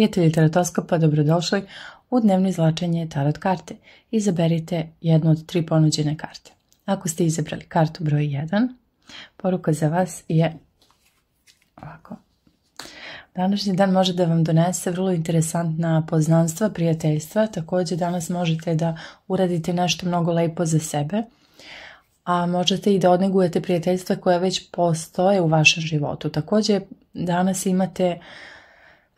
Prijatelji Tarotoskopa, dobrodošli u dnevno izlačenje Tarot karte. Izaberite jednu od tri ponuđene karte. Ako ste izabrali kartu broj 1, poruka za vas je ovako. Današnji dan može da vam donese vrlo interesantna poznanstva, prijateljstva. Također danas možete da uradite nešto mnogo lepo za sebe. A možete i da odnegujete prijateljstva koja već postoje u vašem životu. Također danas imate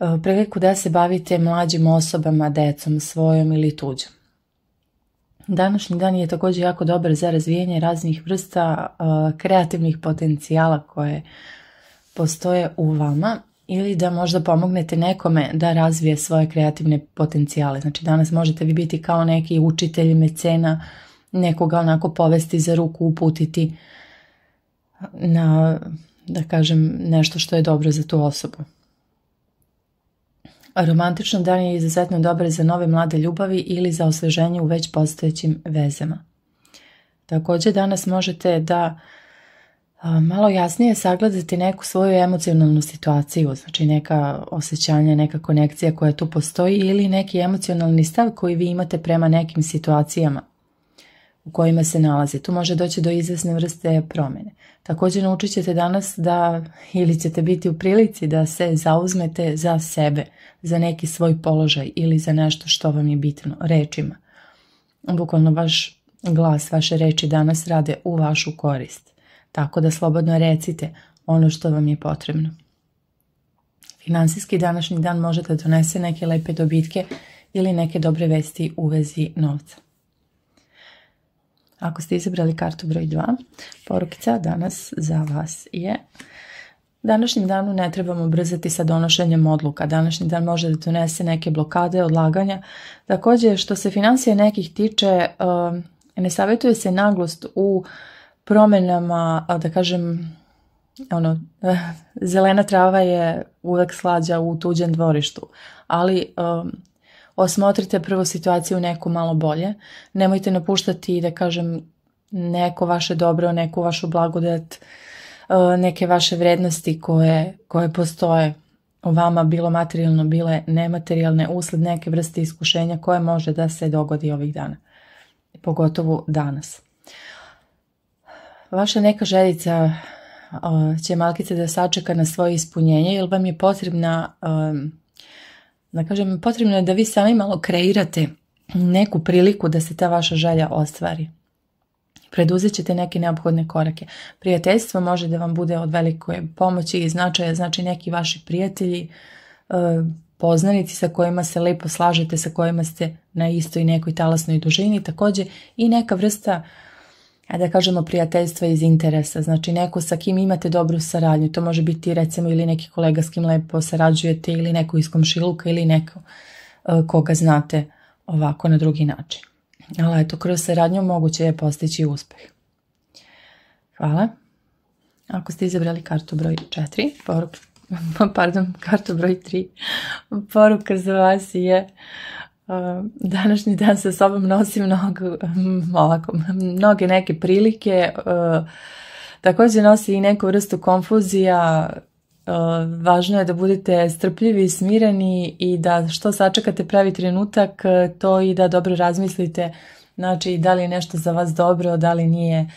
E, priliku da se bavite mlađim osobama, decom, svojom ili tuđom. Današnji dan je također jako dobar za razvijanje raznih vrsta e, kreativnih potencijala koje postoje u vama ili da možda pomognete nekome da razvije svoje kreativne potencijale. Znači danas možete vi biti kao neki učitelj, mecena, nekoga onako povesti za ruku, uputiti na, da kažem, nešto što je dobro za tu osobu. Romantično dan je izuzetno dobar za nove mlade ljubavi ili za osveženje u već postojećim vezama. Također danas možete da malo jasnije sagledati neku svoju emocionalnu situaciju, znači neka osjećanja, neka konekcija koja tu postoji ili neki emocionalni stav koji vi imate prema nekim situacijama u kojima se nalaze. Tu može doći do izvesne vrste promjene. Također naučit ćete danas da ili ćete biti u prilici da se zauzmete za sebe, za neki svoj položaj ili za nešto što vam je bitno rečima. Bukvalno vaš glas, vaše reči danas rade u vašu korist. Tako da slobodno recite ono što vam je potrebno. Finansijski današnji dan možete donese neke lepe dobitke ili neke dobre vesti u vezi novca. Ako ste izabrali kartu broj 2, porukica danas za vas je Današnjem danu ne trebamo brzati sa donošenjem odluka. Današnji dan može da donese neke blokade, odlaganja. Također, što se financije nekih tiče, um, ne savjetuje se naglost u promjenama, da kažem, ono, zelena trava je uvek slađa u tuđem dvorištu, ali um, osmotrite prvo situaciju neku malo bolje. Nemojte napuštati, da kažem, neko vaše dobro, neku vašu blagodat, e, neke vaše vrednosti koje, koje postoje u vama, bilo materijalno, bile nematerijalne, usled neke vrste iskušenja koje može da se dogodi ovih dana. Pogotovo danas. Vaša neka željica e, će malkice da sačeka na svoje ispunjenje ili vam je potrebna e, da kažem, potrebno je da vi sami malo kreirate neku priliku da se ta vaša želja ostvari. Preduzet ćete neke neophodne korake. Prijateljstvo može da vam bude od velike pomoći i značaja, znači neki vaši prijatelji, e, poznanici sa kojima se lepo slažete, sa kojima ste na istoj nekoj talasnoj dužini, također i neka vrsta E da kažemo prijateljstva iz interesa, znači neko sa kim imate dobru saradnju, to može biti recimo ili neki kolega s kim lepo sarađujete ili neko iz komšiluka ili neko e, koga znate ovako na drugi način. Ali eto, kroz saradnju moguće je postići uspjeh Hvala. Ako ste izabrali kartu broj 4, pardon, kartu broj 3, poruka za vas je Eh, današnji dan sa sobom nosi mnogo, mm, ovako, mnoge neke prilike. Eh, također nosi i neku vrstu konfuzija. Eh, važno je da budete strpljivi i smireni i da što sačekate pravi trenutak, to i da dobro razmislite znači da li je nešto za vas dobro, da li nije,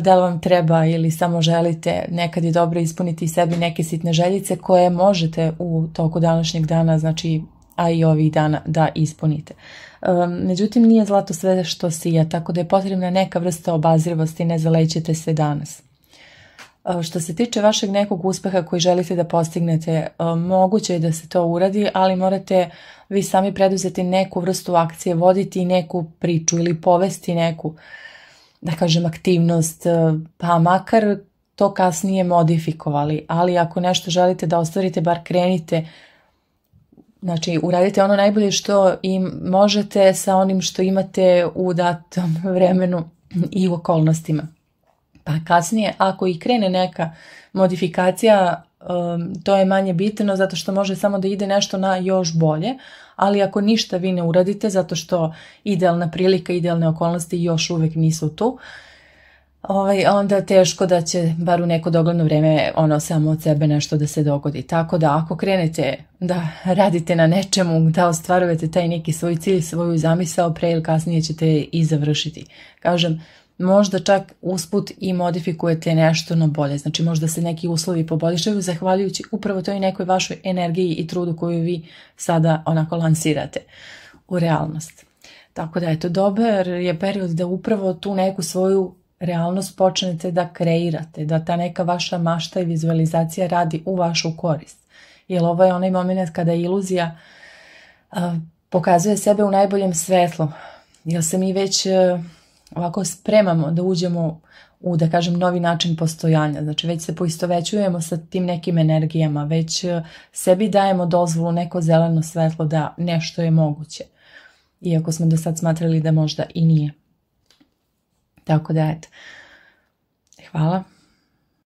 da li vam treba ili samo želite. Nekad je dobro ispuniti sebi neke sitne željice koje možete u toku današnjeg dana znači a i ovih dana da ispunite. Međutim, nije zlato sve što sija, tako da je potrebna neka vrsta obazrivosti, ne zalećete se danas. Što se tiče vašeg nekog uspeha koji želite da postignete, moguće je da se to uradi, ali morate vi sami preduzeti neku vrstu akcije, voditi neku priču ili povesti neku, da kažem, aktivnost, pa makar to kasnije modifikovali, ali ako nešto želite da ostvarite, bar krenite Znači, uradite ono najbolje što im možete sa onim što imate u datom vremenu i u okolnostima. Pa kasnije, ako i krene neka modifikacija, um, to je manje bitno zato što može samo da ide nešto na još bolje, ali ako ništa vi ne uradite zato što idealna prilika, idealne okolnosti još uvijek nisu tu, ovaj, onda teško da će bar u neko dogledno vrijeme ono samo od sebe nešto da se dogodi. Tako da ako krenete da radite na nečemu, da ostvarujete taj neki svoj cilj, svoju zamisao, pre ili kasnije ćete i završiti. Kažem, možda čak usput i modifikujete nešto na bolje. Znači možda se neki uslovi poboljšaju zahvaljujući upravo toj nekoj vašoj energiji i trudu koju vi sada onako lansirate u realnost. Tako da je to dobar je period da upravo tu neku svoju realnost počnete da kreirate, da ta neka vaša mašta i vizualizacija radi u vašu korist. Jer ovo je onaj moment kada iluzija pokazuje sebe u najboljem svetlu. Jer se mi već e, ovako spremamo da uđemo u, da kažem, novi način postojanja. Znači, već se poistovećujemo sa tim nekim energijama, već e, sebi dajemo dozvolu neko zeleno svetlo da nešto je moguće. Iako smo do sad smatrali da možda i nije. Tako da, eto, hvala.